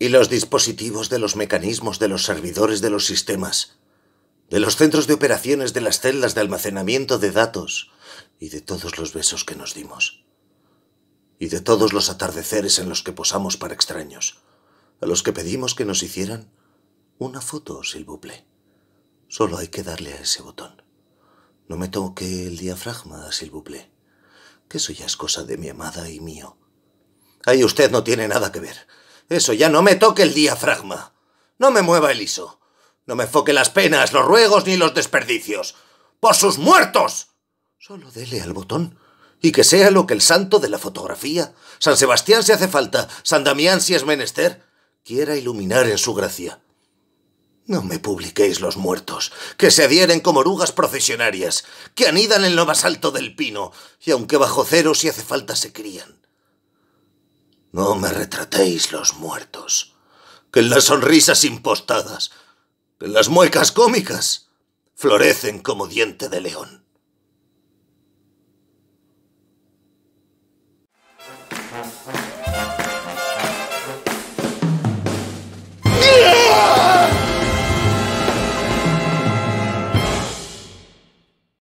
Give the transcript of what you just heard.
y los dispositivos de los mecanismos de los servidores de los sistemas, de los centros de operaciones de las celdas de almacenamiento de datos y de todos los besos que nos dimos, y de todos los atardeceres en los que posamos para extraños, a los que pedimos que nos hicieran una foto, Silbuple. Solo hay que darle a ese botón. No me toque el diafragma, Silbuple, que eso ya es cosa de mi amada y mío. Ahí usted no tiene nada que ver. Eso ya no me toque el diafragma. No me mueva el iso. No me foque las penas, los ruegos ni los desperdicios. ¡Por sus muertos! Solo dele al botón y que sea lo que el santo de la fotografía, San Sebastián si hace falta, San Damián si es menester, quiera iluminar en su gracia. No me publiquéis los muertos, que se adhieren como orugas profesionarias. que anidan en lo más alto del pino, y aunque bajo cero si hace falta se crían. No me retratéis los muertos, que en las sonrisas impostadas, que en las muecas cómicas, florecen como diente de león.